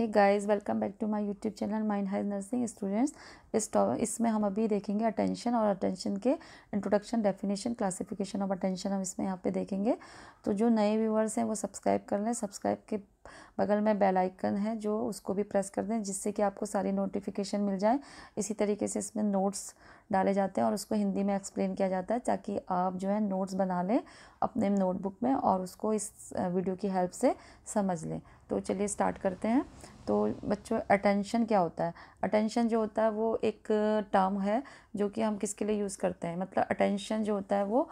hey guys welcome back to my YouTube channel mind health nursing students इस इसमें हम अभी देखेंगे अटेंशन और अटेंशन के introduction definition classification of attention हम इसमें यहाँ पे देखेंगे तो जो नए व्यूवर्स हैं वो सब्सक्राइब कर लें सब्सक्राइब के बगल में बेल आइकन है जो उसको भी प्रेस कर दें जिससे कि आपको सारी नोटिफिकेशन मिल जाए इसी तरीके से इसमें नोट्स डाले जाते हैं और उसको हिंदी में एक्सप्लेन किया जाता है ताकि आप जो है नोट्स बना लें अपने नोटबुक में और उसको इस वीडियो की हेल्प से समझ लें तो चलिए स्टार्ट करते हैं तो बच्चों अटेंशन क्या होता है अटेंशन जो होता है वो एक टर्म है जो कि हम किसके लिए यूज़ करते हैं मतलब अटेंशन जो होता है वो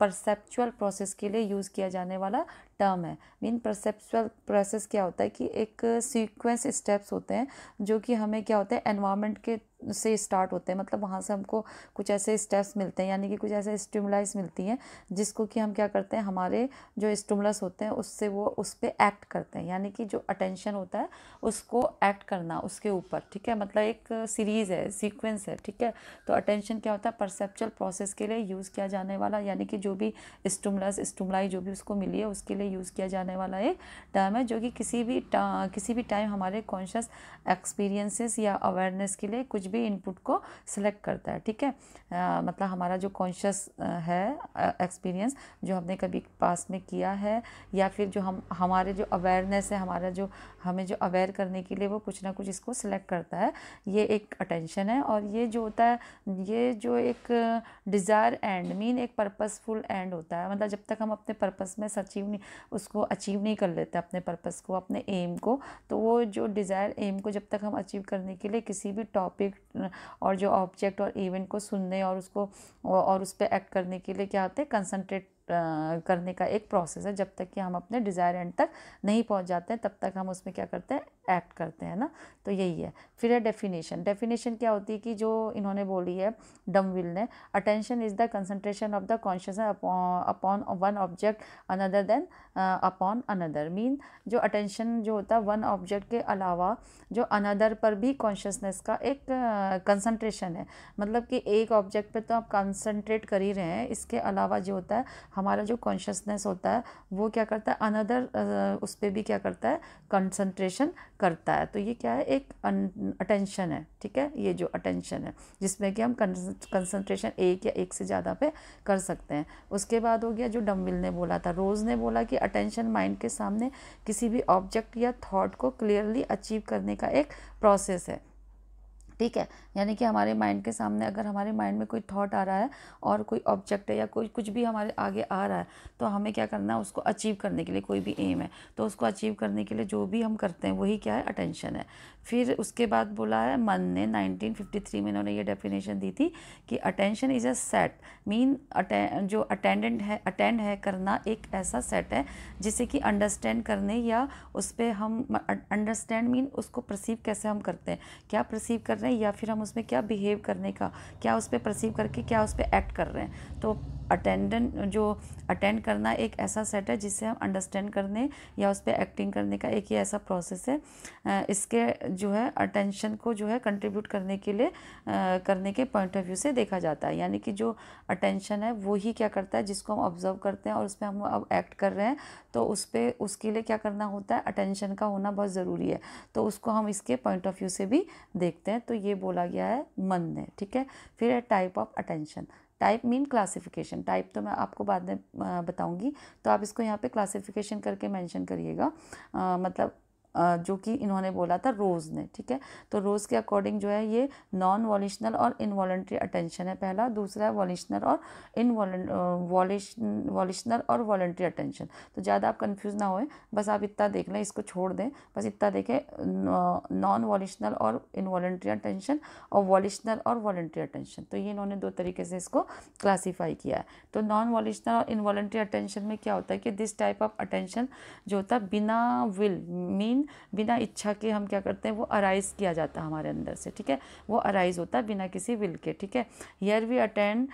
परसेप्चुअल प्रोसेस के लिए यूज़ किया जाने वाला टर्म है मीन परसेप्चुअल प्रोसेस क्या होता है कि एक सीक्वेंस स्टेप्स होते हैं जो कि हमें क्या होता है एनवायरमेंट के से स्टार्ट होते हैं मतलब वहाँ से हमको कुछ ऐसे स्टेप्स मिलते हैं यानी कि कुछ ऐसे स्टिमुलाइज मिलती हैं जिसको कि हम क्या करते हैं हमारे जो स्टिमुलस होते हैं उससे वो उस पर एक्ट करते हैं यानी कि जो अटेंशन होता है उसको एक्ट करना उसके ऊपर ठीक है मतलब एक सीरीज़ है सीक्वेंस है ठीक है तो अटेंशन क्या होता है परसेप्चुअल प्रोसेस के लिए यूज़ किया जाने वाला यानी कि जो भी स्टिमुलस स्टिमुलाई जो भी उसको मिली है उसके लिए लिए यूज़ किया जाने वाला एक टर्म है जो कि किसी भी किसी भी टाइम हमारे कॉन्शियस एक्सपीरियंसेस या अवेयरनेस के लिए कुछ भी इनपुट को सिलेक्ट करता है ठीक है आ, मतलब हमारा जो कॉन्शियस है एक्सपीरियंस जो हमने कभी पास में किया है या फिर जो हम हमारे जो अवेयरनेस है हमारा जो हमें जो अवेयर करने के लिए वो कुछ ना कुछ इसको सिलेक्ट करता है ये एक अटेंशन है और ये जो होता है ये जो एक डिज़ायर एंड मीन एक पर्पसफुल एंड होता है मतलब जब तक हम अपने पर्पस में सचिव नहीं उसको अचीव नहीं कर लेते अपने पर्पस को अपने एम को तो वो जो डिज़ायर एम को जब तक हम अचीव करने के लिए किसी भी टॉपिक और जो ऑब्जेक्ट और इवेंट को सुनने और उसको और उस पर एक्ट करने के लिए क्या होता है कंसनट्रेट करने का एक प्रोसेस है जब तक कि हम अपने डिज़ायर एंड तक नहीं पहुंच जाते हैं तब तक हम उसमें क्या करते हैं एक्ट करते हैं ना तो यही है फिर है डेफिनेशन डेफिनेशन क्या होती है कि जो इन्होंने बोली है डमविल ने attention is the concentration of the consciousness upon one object other than upon another mean जो अटेंशन जो होता है वन ऑब्जेक्ट के अलावा जो अनदर पर भी कॉन्शियसनेस का एक कंसनट्रेशन है मतलब कि एक ऑब्जेक्ट पर तो आप कंसनट्रेट कर ही रहे हैं इसके अलावा जो होता है हमारा जो कॉन्शियसनेस होता है वो क्या करता है अनदर उस पर भी क्या करता है कंसंट्रेशन करता है तो ये क्या है एक अटेंशन है ठीक है ये जो अटेंशन है जिसमें कि हम कंसंट्रेशन एक या एक से ज़्यादा पे कर सकते हैं उसके बाद हो गया जो डम्बिल ने बोला था रोज़ ने बोला कि अटेंशन माइंड के सामने किसी भी ऑब्जेक्ट या थॉट को क्लियरली अचीव करने का एक प्रोसेस है ठीक है यानी कि हमारे माइंड के सामने अगर हमारे माइंड में कोई थॉट आ रहा है और कोई ऑब्जेक्ट है या कोई कुछ भी हमारे आगे आ रहा है तो हमें क्या करना है उसको अचीव करने के लिए कोई भी एम है तो उसको अचीव करने के लिए जो भी हम करते हैं वही क्या है अटेंशन है फिर उसके बाद बोला है मन ने 1953 में इन्होंने ये डेफिनेशन दी थी कि attention is a set mean जो अटेंडेंट है अटेंड है करना एक ऐसा सेट है जिसे कि अंडरस्टैंड करने या उस पर हम अंडरस्टैंड मीन उसको प्रसीव कैसे हम करते हैं क्या प्रसीव कर रहे हैं रहे हैं या फिर हम उसमें क्या बिहेव करने का क्या उस पर परसीव करके क्या उस पर एक्ट कर रहे हैं तो अटेंडेंट जो अटेंड करना एक ऐसा सेट है जिससे हम अंडरस्टैंड करने या उस पर एक्टिंग करने का एक ही ऐसा प्रोसेस है इसके जो है अटेंशन को जो है कंट्रीब्यूट करने के लिए करने के पॉइंट ऑफ व्यू से देखा जाता है यानी कि जो अटेंशन है वो ही क्या करता है जिसको हम ऑब्जर्व करते हैं और उस पर हम अब एक्ट कर रहे हैं तो उस पर उसके लिए क्या करना होता है अटेंशन का होना बहुत ज़रूरी है तो उसको हम इसके पॉइंट ऑफ व्यू से भी देखते हैं तो ये बोला गया है मन ने ठीक है फिर है type of attention type mean classification type तो मैं आपको बाद में बताऊंगी तो आप इसको यहाँ पे क्लासिफिकेशन करके मेंशन करिएगा मतलब जो कि इन्होंने बोला था रोज़ ने ठीक है तो रोज़ के अकॉर्डिंग जो है ये नॉन वॉलिशनल और इनवॉलेंट्री अटेंशन है पहला दूसरा है वॉलिशनल और इन वॉलिशनल और वॉलेंट्री अटेंशन तो ज़्यादा आप कन्फ्यूज ना होए बस आप इतना देख लें इसको छोड़ दें बस इतना देखें नॉन वॉलिशनल और इनवॉलेंट्री अटेंशन और वॉलिशनल और वॉलेंट्री अटेंशन तो ये इन्होंने दो तरीके से इसको क्लासीफाई किया है तो नॉन वॉलिशनल और इनवॉलेंट्री अटेंशन में क्या होता है कि दिस टाइप ऑफ अटेंशन जो होता है बिना विल मीन बिना इच्छा के हम क्या करते हैं वो अराइज़ किया जाता है हमारे अंदर से ठीक है वो अराइज़ होता है बिना किसी विल के ठीक है हेयर वी अटेंड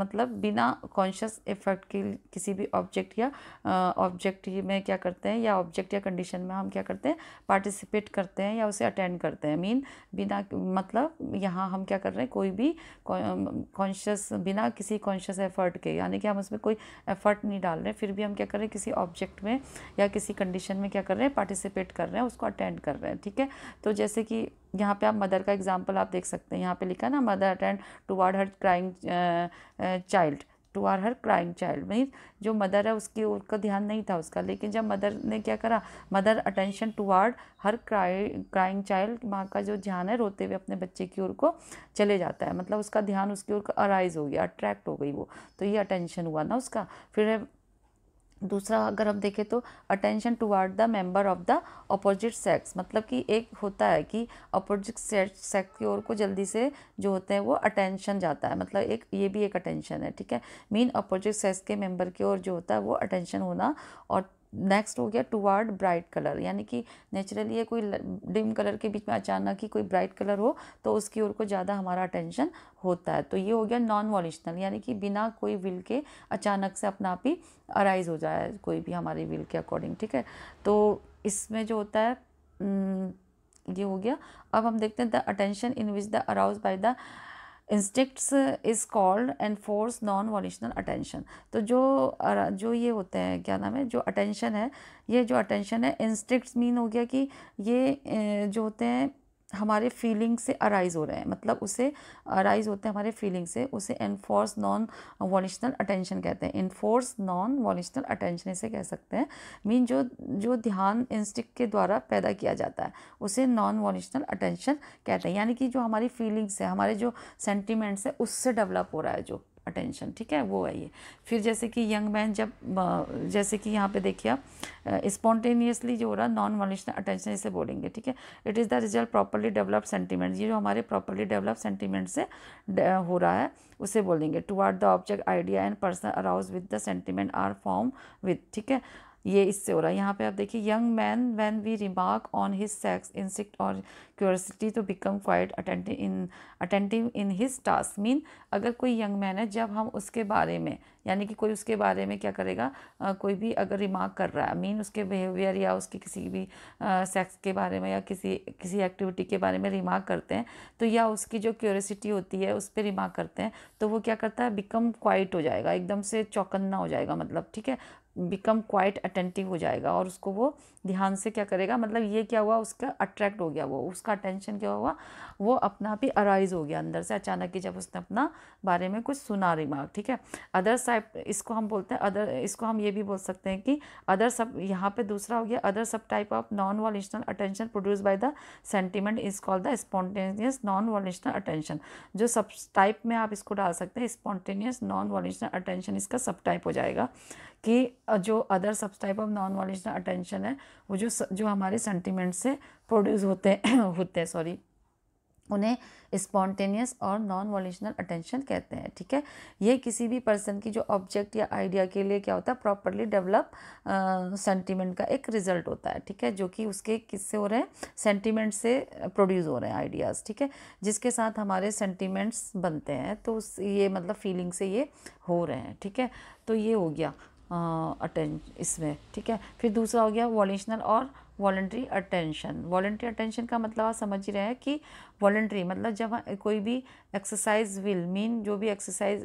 मतलब बिना कॉन्शियस इफेक्ट के किसी भी ऑब्जेक्ट या ऑब्जेक्ट में क्या करते हैं या ऑब्जेक्ट या कंडीशन में हम क्या करते हैं पार्टिसिपेट करते हैं या उसे अटेंड करते हैं मीन बिना मतलब यहाँ हम क्या कर रहे हैं कोई भी कॉन्शियस बिना किसी कॉन्शियस एफर्ट के यानी कि हम उसमें कोई एफर्ट नहीं डाल रहे फिर भी हम क्या कर रहे हैं किसी ऑब्जेक्ट में या किसी कंडीशन में क्या कर रहे हैं पार्टिसिपेट कर रहे हैं उसको अटेंड कर रहे हैं ठीक है तो जैसे कि यहाँ पे आप मदर का एग्जाम्पल आप देख सकते हैं यहाँ पे लिखा है ना mother attend toward her crying child to or her crime child mean जो मदर है उसकी उसका ध्यान नहीं था उसका लेकिन जब मदर ने क्या करा mother attention toward her cry crying child माँ का जो ध्यान है रोते हुए अपने बच्चे की ओर को चले जाता है मतलब उसका ध्यान उसकी ओर अराइज हो गया अट्रैक्ट हो गई वो तो ये अटेंशन हुआ ना उसका फिर दूसरा अगर हम देखें तो attention toward the member of the opposite sex मतलब कि एक होता है कि अपोजिट सेक्स की ओर को जल्दी से जो होते हैं वो अटेंशन जाता है मतलब एक ये भी एक अटेंशन है ठीक है मीन अपोजिट सेक्स के मेंबर की ओर जो होता है वो अटेंशन होना और नेक्स्ट हो गया टुवर्ड ब्राइट कलर यानी कि नेचुरली ये कोई डिम कलर के बीच में अचानक ही कोई ब्राइट कलर हो तो उसकी ओर को ज़्यादा हमारा अटेंशन होता है तो ये हो गया नॉन वॉलिशनल यानी कि बिना कोई विल के अचानक से अपना आप ही अराइज हो जाए कोई भी हमारे विल के अकॉर्डिंग ठीक है तो इसमें जो होता है ये हो गया अब हम देखते हैं the attention in which the arouse by the instincts is called enforced non volitional attention तो जो जो ये होते हैं क्या नाम है जो अटेंशन है ये जो अटेंशन है इंस्टिक्ट मीन हो गया कि ये जो होते हैं हमारे फीलिंग से अराइज हो रहे हैं मतलब उसे अराइज होते हैं हमारे फीलिंग से उसे एनफोर्स नॉन वॉलिशनल अटेंशन कहते हैं इनफोर्स नॉन वॉलिशनल अटेंशन इसे कह सकते हैं मीन जो जो ध्यान इंस्टिक के द्वारा पैदा किया जाता है उसे नॉन वॉलिशनल अटेंशन कहते हैं यानी कि जो हमारी फीलिंग्स है हमारे जो सेंटिमेंट्स है उससे डेवलप हो रहा है जो अटेंशन ठीक है वो है ये फिर जैसे कि यंग मैन जब जैसे कि यहाँ पे देखिए आप स्पॉन्टेनियसली जो हो रहा है नॉन वॉलिशनल अटेंशन इसे बोलेंगे ठीक है it is the result properly develop sentiment ये जो हमारे प्रॉपरली डेवलप सेंटीमेंट से हो रहा है उसे बोलेंगे toward the object idea and person arouse with the sentiment or form with ठीक है ये इससे हो रहा है यहाँ पे आप देखिए young man when we remark on his sex instinct और curiosity to become quite attentive in attentive in his task mean अगर कोई यंग मैन है जब हम उसके बारे में यानी कि कोई उसके बारे में क्या करेगा आ, कोई भी अगर रिमार्क कर रहा है मीन उसके बिहेवियर या उसके किसी भी सेक्स के बारे में या किसी किसी एक्टिविटी के बारे में रिमार्क करते हैं तो या उसकी जो क्यूरसिटी होती है उस पर रिमार्क करते हैं तो वो क्या करता है बिकम क्वाइट हो जाएगा एकदम से चौकन्ना हो जाएगा मतलब ठीक है बिकम क्वाइट अटेंटिव हो जाएगा और उसको वो ध्यान से क्या करेगा मतलब ये क्या हुआ उसका अट्रैक्ट हो गया वो उसका अटेंशन क्या हुआ वो अपना आप ही अराइज हो गया अंदर से अचानक ही जब उसने अपना बारे में कुछ सुना रिमार्क ठीक है अदर साइप इसको हम बोलते हैं अदर इसको हम ये भी बोल सकते हैं कि अदर सब यहाँ पे दूसरा हो गया other sub type of non volitional attention produce by the sentiment is called the spontaneous non volitional attention जो सब टाइप में आप इसको डाल सकते हैं स्पॉन्टेनियस नॉन वॉलेशनल अटेंशन इसका सब टाइप हो जाएगा कि जो other sub type of non volitional attention है वो जो जो हमारे सेंटिमेंट से प्रोड्यूस होते होते हैं सॉरी उन्हें स्पॉन्टेनियस और नॉन वॉलेशनल अटेंशन कहते हैं ठीक है ये किसी भी पर्सन की जो ऑब्जेक्ट या आइडिया के लिए क्या होता है प्रॉपरली डेवलप सेंटिमेंट का एक रिजल्ट होता है ठीक है जो कि उसके किससे हो रहे हैं सेंटिमेंट से प्रोड्यूस हो रहे हैं आइडियाज़ ठीक है जिसके साथ हमारे सेंटिमेंट्स बनते हैं तो उस ये मतलब फीलिंग से ये हो रहे हैं ठीक है तो ये हो गया अटें इसमें ठीक है फिर दूसरा हो गया वॉलेंशनल और वॉल्ट्री अटेंशन वॉल्ट्री अटेंशन का मतलब आप समझ ही रहे हैं कि वॉल्ट्री मतलब जब कोई भी एक्सरसाइज विल मीन जो भी एक्सरसाइज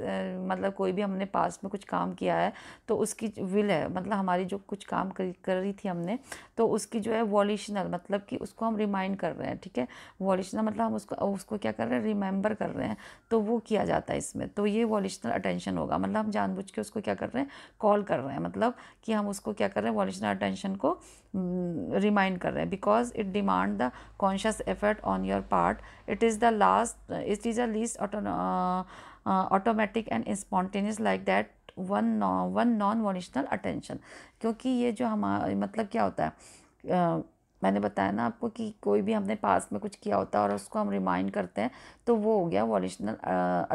मतलब कोई भी हमने पास्ट में कुछ काम किया है तो उसकी विल है मतलब हमारी जो कुछ काम कर कर रही थी हमने तो उसकी जो है वॉलिशनल मतलब कि उसको हम रिमाइंड कर रहे हैं ठीक है वॉलिशनल मतलब हम उसको उसको क्या कर रहे हैं रिमेंबर कर रहे हैं तो वो किया जाता है इसमें तो ये वॉल्यूशनल अटेंशन होगा मतलब हम जानबूझ के उसको क्या कर रहे हैं कॉल कर रहे हैं मतलब कि हम उसको क्या कर रहे हैं वॉल्यूशनल अटेंशन को रिमाइंड कर रहे हैं because it demand the conscious effort on your part it is the last it is a least auto, uh, uh, automatic and spontaneous like one one non volitional attention क्योंकि ये जो हमारा मतलब क्या होता है मैंने बताया ना आपको कि कोई भी हमने पास में कुछ किया होता है और उसको हम रिमाइंड करते हैं तो वो हो गया वॉलिशनल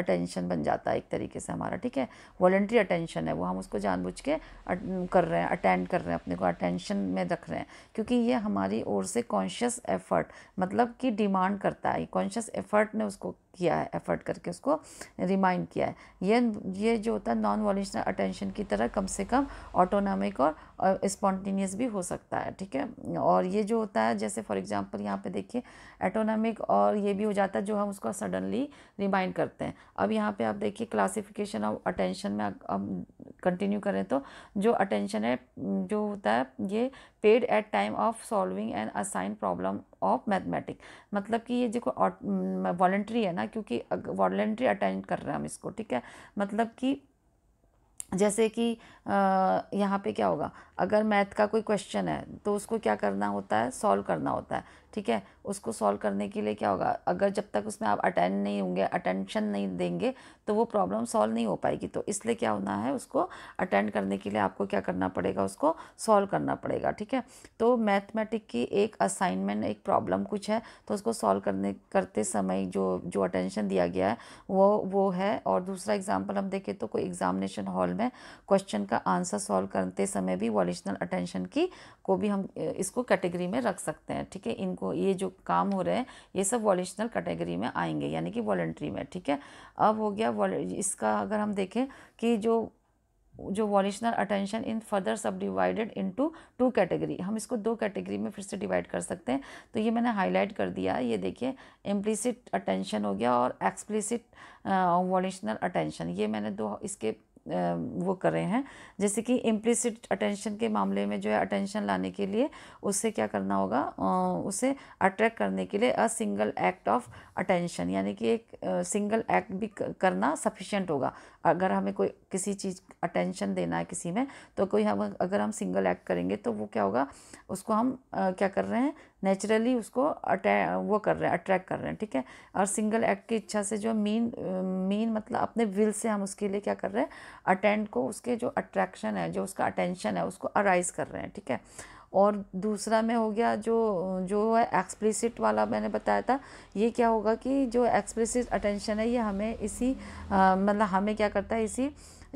अटेंशन बन जाता है एक तरीके से हमारा ठीक है वॉल्ट्री अटेंशन है वो हम उसको जानबूझ के कर रहे हैं अटेंड कर रहे हैं अपने को अटेंशन में रख रहे हैं क्योंकि ये हमारी ओर से कॉन्शियस एफर्ट मतलब कि डिमांड करता है कॉन्शियस एफर्ट ने उसको किया है एफर्ट करके उसको रिमाइंड किया है ये ये जो होता है नॉन वॉल्यूशनल अटेंशन की तरह कम से कम ऑटोनॉमिक और स्पॉन्टेनियस भी हो सकता है ठीक है और ये जो होता है जैसे फॉर एग्जांपल यहाँ पे देखिए एटोनॉमिक और ये भी हो जाता है जो हम उसको सडनली रिमाइंड करते हैं अब यहाँ पे आप देखिए क्लासिफिकेशन ऑफ अटेंशन में अब कंटिन्यू करें तो जो अटेंशन है हम्म, जो होता है ये paid at time of solving and assign problem of mathematic मतलब कि ये देखो वॉलेंट्री हम्म, है ना क्योंकि वॉलेंट्री अटेंड कर रहे हैं हम इसको ठीक है मतलब कि जैसे कि यहाँ पे क्या होगा अगर मैथ का कोई क्वेश्चन है तो उसको क्या करना होता है सॉल्व करना होता है ठीक है उसको सॉल्व करने के लिए क्या होगा अगर जब तक उसमें आप अटेंड नहीं होंगे अटेंशन नहीं देंगे तो वो प्रॉब्लम सॉल्व नहीं हो पाएगी तो इसलिए क्या होना है उसको अटेंड करने के लिए आपको क्या करना पड़ेगा उसको सॉल्व करना पड़ेगा ठीक है तो मैथमेटिक की एक असाइनमेंट एक प्रॉब्लम कुछ है तो उसको सॉल्व करने करते समय जो जो अटेंशन दिया गया है वो वो है और दूसरा एग्जाम्पल हम देखें तो कोई एग्जामिनेशन हॉल में क्वेश्चन का आंसर सॉल्व करते समय भी वॉलिशनल अटेंशन की को भी हम इसको कैटेगरी में रख सकते हैं ठीक है इन को ये जो काम हो रहे हैं ये सब वॉलेशनल कैटेगरी में आएंगे यानी कि वॉलेंट्री में ठीक है अब हो गया इसका अगर हम देखें कि जो जो volitional attention in further subdivided into two category हम इसको दो कैटेगरी में फिर से डिवाइड कर सकते हैं तो ये मैंने हाईलाइट कर दिया ये देखिए इम्प्लिसिट अटेंशन हो गया और एक्सप्लिसिट वॉलेशनल अटेंशन ये मैंने दो इसके वो कर रहे हैं जैसे कि इम्प्लिसिट अटेंशन के मामले में जो है अटेंशन लाने के लिए उससे क्या करना होगा उसे अट्रैक्ट करने के लिए a single act of attention यानी कि एक सिंगल एक्ट भी करना सफिशेंट होगा अगर हमें कोई किसी चीज़ अटेंशन देना है किसी में तो कोई हम अगर हम सिंगल एक्ट करेंगे तो वो क्या होगा उसको हम आ, क्या कर रहे हैं नेचुरली उसको अटै वो कर रहे हैं अट्रैक्ट कर रहे हैं ठीक है और सिंगल एक्ट की इच्छा से जो मीन मीन मतलब अपने विल से हम उसके लिए क्या कर रहे हैं अटेंड को उसके जो अट्रैक्शन है जो उसका अटेंशन है उसको अराइज कर रहे हैं ठीक है और दूसरा में हो गया जो जो है एक्सप्लिसिट वाला मैंने बताया था ये क्या होगा कि जो एक्सप्लिसिट अटेंशन है ये हमें इसी मतलब हमें क्या करता है इसी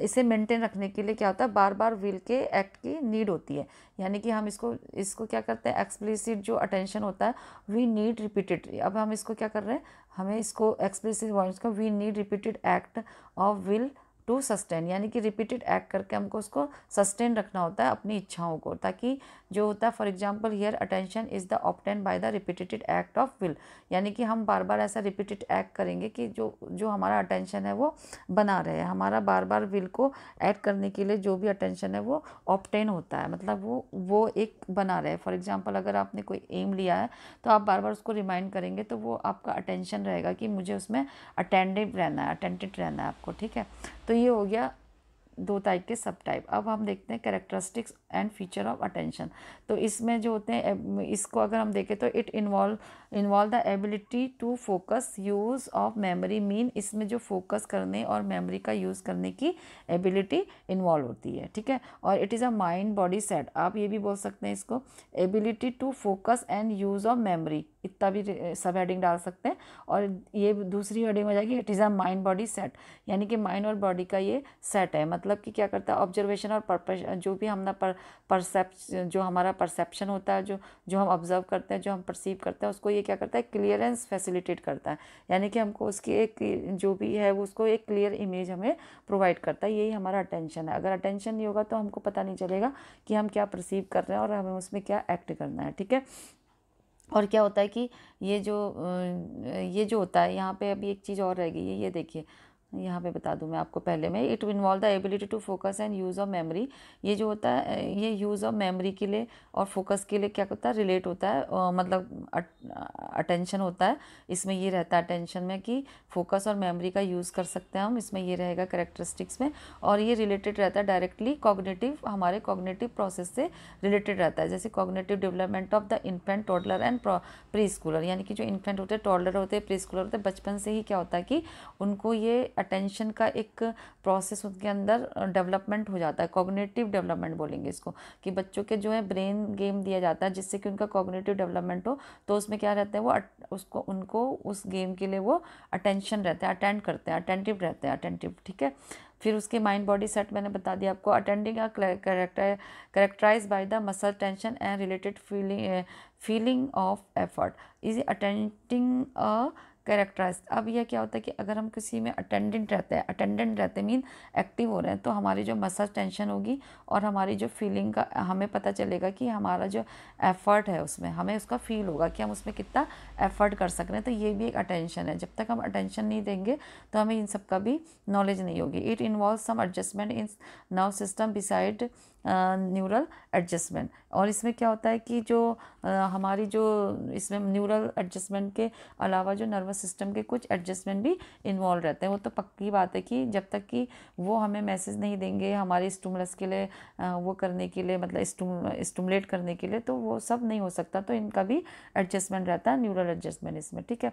इसे मेंटेन रखने के लिए क्या होता है बार बार विल के एक्ट की नीड होती है यानी कि हम इसको इसको क्या करते हैं एक्सप्लिसिट जो अटेंशन होता है वी नीड रिपीटेड अब हम इसको क्या कर रहे हैं हमें इसको एक्सप्लिसिट वर्ड्स का we need repeated act of will to sustain यानी कि रिपीटेड एक्ट करके हमको उसको सस्टेन रखना होता है अपनी इच्छाओं को ताकि जो होता है for example here attention is the obtain by the repeated act of will यानी कि हम बार बार ऐसा रिपीटेड एक्ट करेंगे कि जो जो हमारा अटेंशन है वो बना रहे हमारा बार बार विल को ऐड करने के लिए जो भी अटेंशन है वो ऑप्टेन होता है मतलब वो वो एक बना रहे फॉर एग्ज़ाम्पल अगर आपने कोई एम लिया है तो आप बार बार उसको रिमाइंड करेंगे तो वो आपका अटेंशन रहेगा कि मुझे उसमें अटेंडिव रहना है अटेंटिव रहना है आपको ठीक है तो ये हो गया दो टाइप के सब टाइप अब हम देखते हैं characteristics and feature of attention तो इसमें जो होते हैं इसको अगर हम देखें तो it involve involve the ability to focus use of memory mean इसमें जो फोकस करने और मेमोरी का यूज़ करने की एबिलिटी इन्वॉल्व होती है ठीक है और it is a mind body set आप ये भी बोल सकते हैं इसको ability to focus and use of memory इतना भी सब हेडिंग डाल सकते हैं और ये दूसरी हेडिंग हो जाएगी it is a mind body set यानी कि माइंड और बॉडी का ये सेट है मतलब कि क्या करता है ऑब्जर्वेशन और परपश जो भी हम पर परसेप्श जो हमारा परसेप्शन होता है जो जो हम ऑब्जर्व करते हैं जो हम परसीव करते हैं उसको ये क्या करता है क्लियरेंस फैसिलिटेट करता है यानी कि हमको उसकी एक जो भी है वो उसको एक क्लियर इमेज हमें प्रोवाइड करता है यही हमारा अटेंशन है अगर अटेंशन नहीं होगा तो हमको पता नहीं चलेगा कि हम क्या परसीव कर रहे हैं और हमें उसमें क्या एक्ट करना है ठीक है और क्या होता है कि ये जो ये जो होता है यहाँ पे अभी एक चीज़ और रह गई है ये देखिए यहाँ पे बता दूँ मैं आपको पहले में it involve the ability to focus and use of memory ये जो होता है ये यूज़ ऑफ मेमोरी के लिए और फोकस के लिए क्या होता है रिलेट होता है मतलब अटेंशन होता है इसमें ये रहता है अटेंशन में कि फोकस और मेमोरी का यूज़ कर सकते हैं हम इसमें ये रहेगा करेक्टरिस्टिक्स में और ये रिलेटेड रहता है डायरेक्टली कॉग्नेटिव हमारे कॉग्नेटिव प्रोसेस से रिलेटेड रहता है जैसे cognitive development of the infant toddler and preschooler यानी कि जो इन्फेंट होते हैं टॉडलर होते हैं प्री स्कूलर होते हैं बचपन से ही क्या होता है कि उनको ये अटेंशन का एक प्रोसेस उनके अंदर डेवलपमेंट हो जाता है कॉग्नेटिव डेवलपमेंट बोलेंगे इसको कि बच्चों के जो है ब्रेन गेम दिया जाता है जिससे कि उनका कॉग्नेटिव डेवलपमेंट हो तो उसमें क्या रहता है वो उसको उनको उस गेम के लिए वो अटेंशन रहता है अटेंड करते हैं अटेंटिव रहते हैं अटेंटिव ठीक है फिर उसके माइंड बॉडी सेट मैंने बता दिया आपको attending are character characterize by the muscle tension and related feeling feeling of effort is attending a characterize अब यह क्या होता है कि अगर हम किसी में अटेंडेंट रहते हैं अटेंडेंट रहते मीन एक्टिव हो रहे हैं तो हमारी जो मसल टेंशन होगी और हमारी जो फीलिंग का हमें पता चलेगा कि हमारा जो एफर्ट है उसमें हमें उसका फील होगा कि हम उसमें कितना एफर्ट कर सक रहे हैं तो ये भी एक अटेंशन है जब तक हम अटेंशन नहीं देंगे तो हमें इन सब का भी नॉलेज नहीं होगी it involve some adjustment in nerve system beside neural adjustment और इसमें क्या होता है कि जो हमारी जो इसमें न्यूरल एडजस्टमेंट के अलावा जो नर्वस सिस्टम के कुछ एडजस्टमेंट भी इन्वॉल्व रहते हैं वो तो पक्की बात है कि जब तक कि वो हमें मैसेज नहीं देंगे हमारे स्टूमलस के लिए वो करने के लिए मतलब स्टूम स्टूमलेट करने के लिए तो वो सब नहीं हो सकता तो इनका भी एडजस्टमेंट रहता है न्यूरल एडजस्टमेंट इसमें ठीक है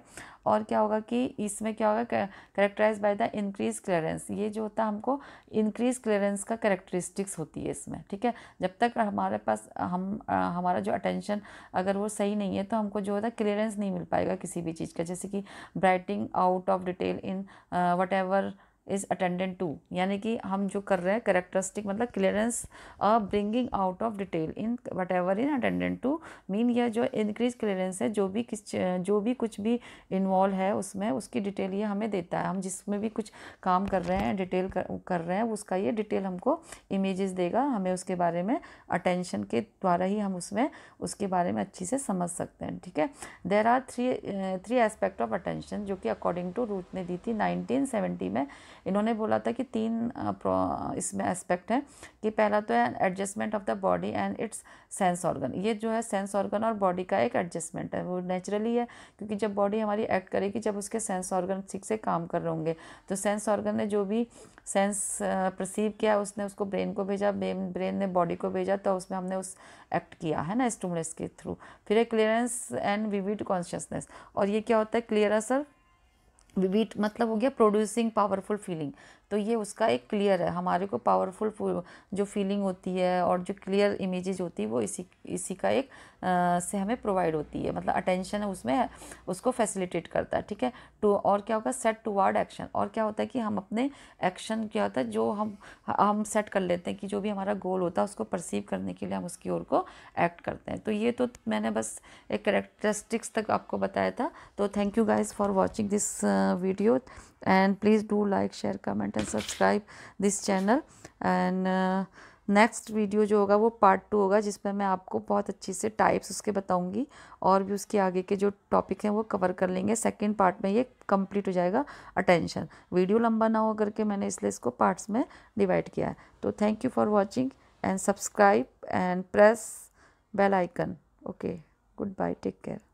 और क्या होगा कि इसमें क्या होगा characterize by the increase clearance ये जो होता है हमको इंक्रीज क्लियरेंस का करेक्टरिस्टिक्स होती है इसमें है ठीक है जब तक हमारे पास हम हमारा जो अटेंशन अगर वो सही नहीं है तो हमको जो होता है क्लियरेंस नहीं मिल पाएगा किसी भी चीज़ का जैसे कि bringing out of detail in whatever is attendant to यानी कि हम जो कर रहे हैं करेक्टरिस्टिक मतलब clearance a bringing out of detail in whatever in attendant to mean यह जो इंक्रीज क्लियरेंस है जो भी किस जो भी कुछ भी इन्वॉल्व है उसमें उसकी डिटेल ये हमें देता है हम जिसमें भी कुछ काम कर रहे हैं डिटेल कर, कर रहे हैं उसका ये डिटेल हमको इमेज देगा हमें उसके बारे में अटेंशन के द्वारा ही हम उसमें उसके बारे में अच्छी से समझ सकते हैं ठीक है there are three three aspect of attention जो कि अकॉर्डिंग टू रूथ ने दी थी सेवेंटी में इन्होंने बोला था कि तीन इसमें एस्पेक्ट है कि पहला तो है adjustment of the body and its sense organ ये जो है सेंस ऑर्गन और बॉडी का एक एडजस्टमेंट है वो नेचुरली है क्योंकि जब बॉडी हमारी एक्ट करेगी जब उसके सेंस ऑर्गन ठीक से काम कर रहे होंगे तो सेंस ऑर्गन ने जो भी सेंस प्रसीव किया उसने उसको ब्रेन को भेजा ब्रेन ने बॉडी को भेजा तो उसमें हमने उस एक्ट किया है ना स्टूमलेस के थ्रू फिर है क्लियरेंस एंड विविड कॉन्शियसनेस और ये क्या होता है क्लियरेंस और वीट मतलब हो गया प्रोड्यूसिंग पावरफुल फीलिंग तो ये उसका एक क्लियर है हमारे को पावरफुल जो फीलिंग होती है और जो क्लियर इमेजेज होती है वो इसी इसी का एक आ, से हमें प्रोवाइड होती है मतलब अटेंशन है उसमें उसको फैसिलिटेट करता है ठीक है टू तो और क्या होगा सेट टू वार्ड एक्शन और क्या होता है कि हम अपने एक्शन क्या होता है जो हम हम सेट कर लेते हैं कि जो भी हमारा गोल होता है उसको परसीव करने के लिए हम उसकी ओर को एक्ट करते हैं तो ये तो मैंने बस एक करेक्टरिस्टिक्स तक आपको बताया था तो thank you guys for watching this video and please do like share comment and subscribe this channel and next video जो होगा वो पार्ट टू होगा जिसमें मैं आपको बहुत अच्छे से टाइप्स उसके बताऊंगी और भी उसके आगे के जो टॉपिक हैं वो कवर कर लेंगे सेकंड पार्ट में ये कंप्लीट हो जाएगा अटेंशन वीडियो लंबा ना हो करके मैंने इसलिए इसको पार्ट्स में डिवाइड किया है तो thank you for watching and subscribe and press bell icon okay goodbye take care